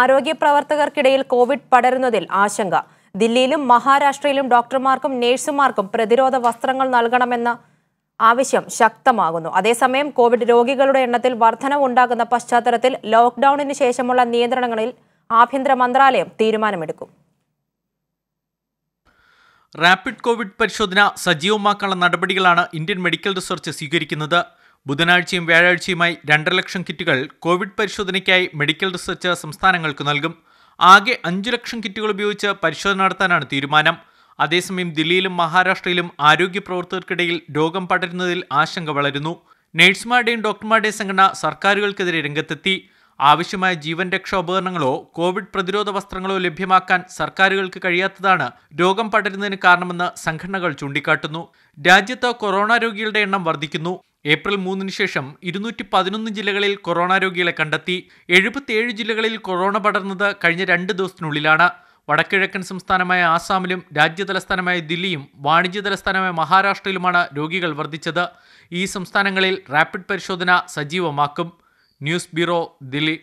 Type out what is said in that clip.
ആരോഗ്യ പ്രവർത്തകർക്കിടയിൽ കോവിഡ് പടരുന്നതിൽ ആശങ്ക ദില്ലിയിലും മഹാരാഷ്ട്രയിലും ഡോക്ടർമാർക്കും നഴ്സുമാർക്കും പ്രതിരോധ വസ്ത്രങ്ങൾ നൽകണമെന്ന ആവശ്യം ശക്തമാകുന്നു അതേസമയം കോവിഡ് രോഗികളുടെ എണ്ണത്തിൽ വർധനവ് ഉണ്ടാകുന്ന പശ്ചാത്തലത്തിൽ ലോക്ക്ഡൌണിന് ശേഷമുള്ള നിയന്ത്രണങ്ങളിൽ ആഭ്യന്തര മന്ത്രാലയം തീരുമാനമെടുക്കും റാപ്പിഡ് കോവിഡ് പരിശോധന സജീവമാക്കാനുള്ള നടപടികളാണ് ഇന്ത്യൻ മെഡിക്കൽ റിസർച്ച് സ്വീകരിക്കുന്നത് ബുധനാഴ്ചയും വ്യാഴാഴ്ചയുമായി രണ്ടര ലക്ഷം കിറ്റുകൾ കോവിഡ് പരിശോധനയ്ക്കായി മെഡിക്കൽ റിസർച്ച് സംസ്ഥാനങ്ങൾക്ക് നൽകും ആകെ അഞ്ചു ലക്ഷം കിറ്റുകൾ ഉപയോഗിച്ച് പരിശോധന നടത്താനാണ് തീരുമാനം അതേസമയം ദില്ലിയിലും മഹാരാഷ്ട്രയിലും ആരോഗ്യ പ്രവർത്തകർക്കിടയിൽ രോഗം പടരുന്നതിൽ ആശങ്ക വളരുന്നു നഴ്സുമാരുടെയും ഡോക്ടർമാരുടെയും സംഘടന സർക്കാരുകൾക്കെതിരെ രംഗത്തെത്തി ആവശ്യമായ ജീവൻ രക്ഷാ ഉപകരണങ്ങളോ കോവിഡ് പ്രതിരോധ വസ്ത്രങ്ങളോ ലഭ്യമാക്കാൻ സർക്കാരുകൾക്ക് കഴിയാത്തതാണ് രോഗം പടരുന്നതിന് കാരണമെന്ന് സംഘടനകൾ ചൂണ്ടിക്കാട്ടുന്നു രാജ്യത്ത് കൊറോണ രോഗികളുടെ എണ്ണം വർദ്ധിക്കുന്നു ഏപ്രിൽ മൂന്നിന് ശേഷം ഇരുന്നൂറ്റി പതിനൊന്ന് ജില്ലകളിൽ കൊറോണ രോഗികളെ കണ്ടെത്തി എഴുപത്തിയേഴ് ജില്ലകളിൽ കൊറോണ പടർന്നത് കഴിഞ്ഞ രണ്ട് ദിവസത്തിനുള്ളിലാണ് വടക്കിഴക്കൻ സംസ്ഥാനമായ ആസാമിലും രാജ്യ തലസ്ഥാനമായ ദില്ലിയും വാണിജ്യ തലസ്ഥാനമായ മഹാരാഷ്ട്രയിലുമാണ് രോഗികൾ വർദ്ധിച്ചത് ഈ സംസ്ഥാനങ്ങളിൽ റാപ്പിഡ് പരിശോധന സജീവമാക്കും ന്യൂസ് ബ്യൂറോ ദില്ലി